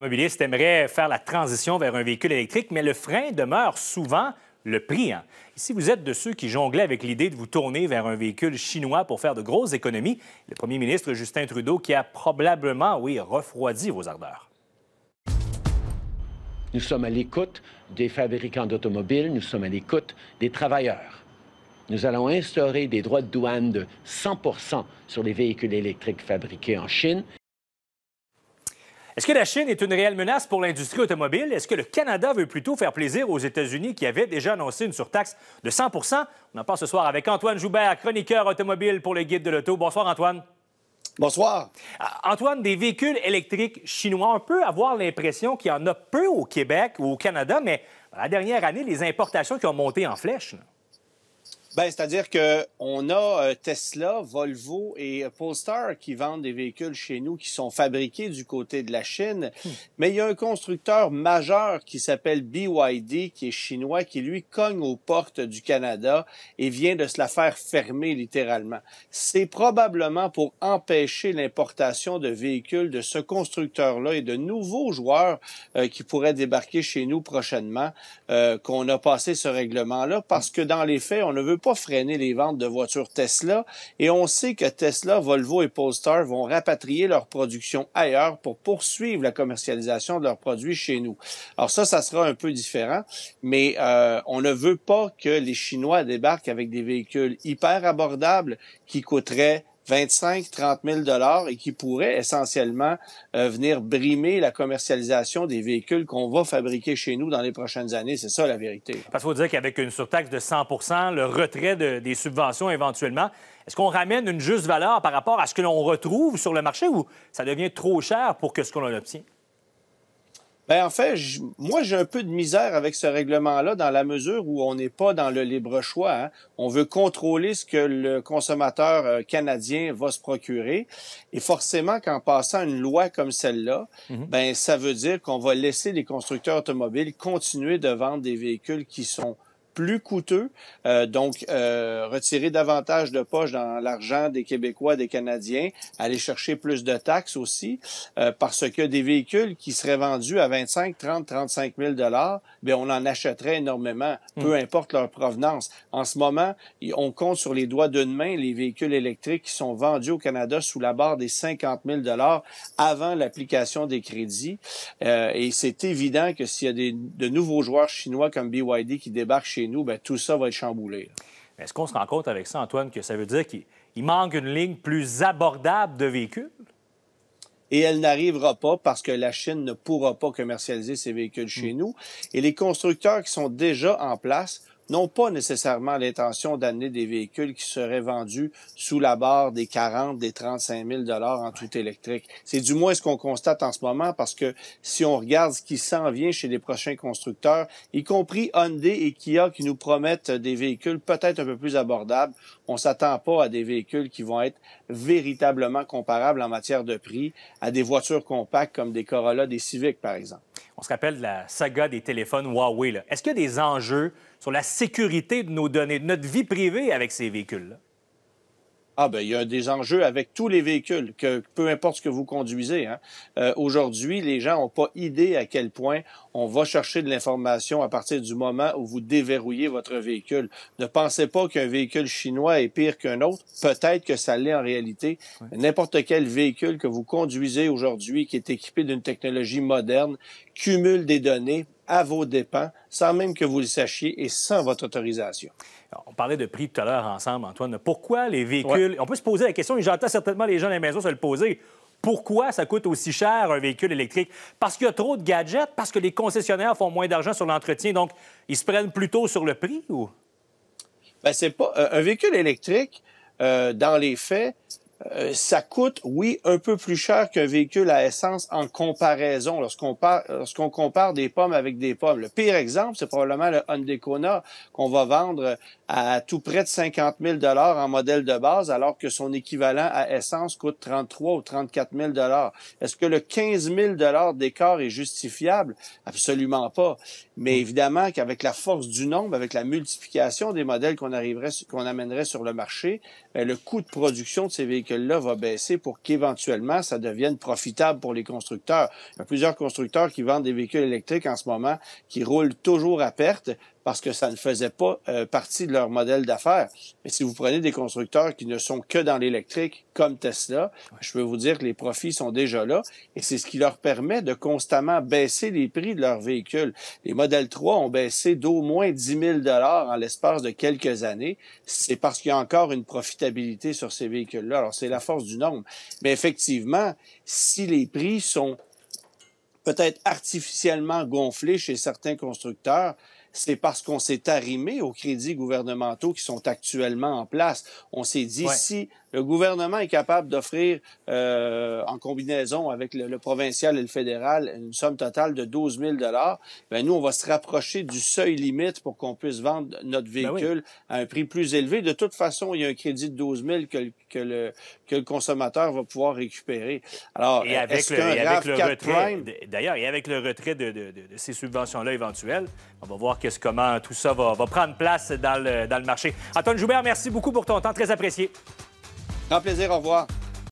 automobilistes aimerait faire la transition vers un véhicule électrique, mais le frein demeure souvent le prix. Hein. Si vous êtes de ceux qui jonglaient avec l'idée de vous tourner vers un véhicule chinois pour faire de grosses économies, le premier ministre Justin Trudeau qui a probablement, oui, refroidi vos ardeurs. Nous sommes à l'écoute des fabricants d'automobiles, nous sommes à l'écoute des travailleurs. Nous allons instaurer des droits de douane de 100 sur les véhicules électriques fabriqués en Chine. Est-ce que la Chine est une réelle menace pour l'industrie automobile? Est-ce que le Canada veut plutôt faire plaisir aux États-Unis qui avaient déjà annoncé une surtaxe de 100 On en parle ce soir avec Antoine Joubert, chroniqueur automobile pour le Guide de l'Auto. Bonsoir, Antoine. Bonsoir. Antoine, des véhicules électriques chinois, on peut avoir l'impression qu'il y en a peu au Québec ou au Canada, mais la dernière année, les importations qui ont monté en flèche. Ben, c'est-à-dire que on a euh, Tesla, Volvo et Polestar qui vendent des véhicules chez nous qui sont fabriqués du côté de la Chine. Hmm. Mais il y a un constructeur majeur qui s'appelle BYD, qui est chinois, qui lui cogne aux portes du Canada et vient de se la faire fermer littéralement. C'est probablement pour empêcher l'importation de véhicules de ce constructeur-là et de nouveaux joueurs euh, qui pourraient débarquer chez nous prochainement euh, qu'on a passé ce règlement-là parce que dans les faits, on ne veut freiner les ventes de voitures Tesla et on sait que Tesla, Volvo et Polestar vont rapatrier leur production ailleurs pour poursuivre la commercialisation de leurs produits chez nous. Alors ça, ça sera un peu différent, mais euh, on ne veut pas que les Chinois débarquent avec des véhicules hyper abordables qui coûteraient 25, 30 000 dollars et qui pourrait essentiellement euh, venir brimer la commercialisation des véhicules qu'on va fabriquer chez nous dans les prochaines années. C'est ça la vérité. Parce qu'il faut dire qu'avec une surtaxe de 100 le retrait des subventions éventuellement, est-ce qu'on ramène une juste valeur par rapport à ce que l'on retrouve sur le marché ou ça devient trop cher pour que ce qu'on obtient? Ben, en fait, moi, j'ai un peu de misère avec ce règlement-là dans la mesure où on n'est pas dans le libre choix. Hein. On veut contrôler ce que le consommateur euh, canadien va se procurer. Et forcément, qu'en passant une loi comme celle-là, mm-hmm. ben, ça veut dire qu'on va laisser les constructeurs automobiles continuer de vendre des véhicules qui sont plus coûteux. Euh, donc, euh, retirer davantage de poche dans l'argent des Québécois, des Canadiens, aller chercher plus de taxes aussi, euh, parce que des véhicules qui seraient vendus à 25, 30, 35 000 dollars, ben, on en achèterait énormément, mm. peu importe leur provenance. En ce moment, on compte sur les doigts d'une main les véhicules électriques qui sont vendus au Canada sous la barre des 50 000 dollars avant l'application des crédits. et c'est évident que s'il y a des, de nouveaux joueurs chinois comme BYD qui débarquent chez nous, bien, tout ça va être chamboulé. Est-ce qu'on se rend compte avec ça, Antoine, que ça veut dire qu'il manque une ligne plus abordable de véhicules? et elle n'arrivera pas parce que la Chine ne pourra pas commercialiser ses véhicules chez hmm. nous. Et les constructeurs qui sont déjà en place n'ont pas nécessairement l'intention d'amener des véhicules qui seraient vendus sous la barre des 40, des 35 000 dollars en tout électrique. C'est du moins ce qu'on constate en ce moment parce que si on regarde ce qui s'en vient chez les prochains constructeurs, y compris Hyundai et Kia qui nous promettent des véhicules peut-être un peu plus abordables, on s'attend pas à des véhicules qui vont être véritablement comparables en matière de prix à des voitures compactes comme des Corolla, des Civic par exemple. On se rappelle de la saga des téléphones Huawei. Est-ce qu'il y a des enjeux sur la sécurité de nos données, de notre vie privée avec ces véhicules-là? Ah ben il y a des enjeux avec tous les véhicules, que peu importe ce que vous conduisez. Hein. Euh, aujourd'hui, les gens n'ont pas idée à quel point on va chercher de l'information à partir du moment où vous déverrouillez votre véhicule. Ne pensez pas qu'un véhicule chinois est pire qu'un autre. Peut-être que ça l'est en réalité. N'importe quel véhicule que vous conduisez aujourd'hui qui est équipé d'une technologie moderne cumule des données à vos dépens, sans même que vous le sachiez et sans votre autorisation. on parlait de prix tout à l'heure ensemble, Antoine. Pourquoi les véhicules... On peut se poser la question, et j'entends certainement les gens à la maison se le poser. Pourquoi ça coûte aussi cher un véhicule électrique? Parce qu'il y a trop de gadgets, parce que les concessionnaires font moins d'argent sur l'entretien, donc ils se prennent plutôt sur le prix ou? Ben, c'est pas... Euh, un véhicule électrique, euh, dans les faits, euh, ça coûte, oui, un peu plus cher qu'un véhicule à essence en comparaison lorsqu'on compare des pommes avec des pommes. Le pire exemple, c'est probablement le Hyundai Kona qu'on va vendre à tout près de 50 000 en modèle de base, alors que son équivalent à essence coûte 33 ou 34 000 Est-ce que le 15 000 d'écart est justifiable? Absolument pas. Mais évidemment qu'avec la force du nombre, avec la multiplication des modèles qu'on arriverait, qu'on amènerait sur le marché, ben, le coût de production de ces véhicules que là va baisser pour qu'éventuellement, ça devienne profitable pour les constructeurs. Il y a plusieurs constructeurs qui vendent des véhicules électriques en ce moment qui roulent toujours à perte parce que ça ne faisait pas euh, partie de leur modèle d'affaires. Mais si vous prenez des constructeurs qui ne sont que dans l'électrique, comme Tesla, je peux vous dire que les profits sont déjà là et c'est ce qui leur permet de constamment baisser les prix de leurs véhicules. Les modèles 3 ont baissé d'au moins 10 000 en l'espace de quelques années. C'est parce qu'il y a encore une profitabilité sur ces véhicules-là. Alors, c'est la force du nombre. Mais effectivement, si les prix sont peut-être artificiellement gonflés chez certains constructeurs, c'est parce qu'on s'est arrimé aux crédits gouvernementaux qui sont actuellement en place. On s'est dit, si le gouvernement est capable d'offrir, euh, en combinaison avec le, provincial et le fédéral, une somme totale de 12 000 ben nous, on va se rapprocher du seuil limite pour qu'on puisse vendre notre ben véhicule à un prix plus élevé. De toute façon, il y a un crédit de 12 000 que, que, le, que le consommateur va pouvoir récupérer. Alors, et avec le, et avec le retrait, D'ailleurs, et avec le retrait de, de, de, ces subventions-là éventuelles, on va voir que comment tout ça va, prendre place dans le, marché. Antoine Joubert, merci beaucoup pour ton temps, très apprécié. Grand plaisir, au revoir.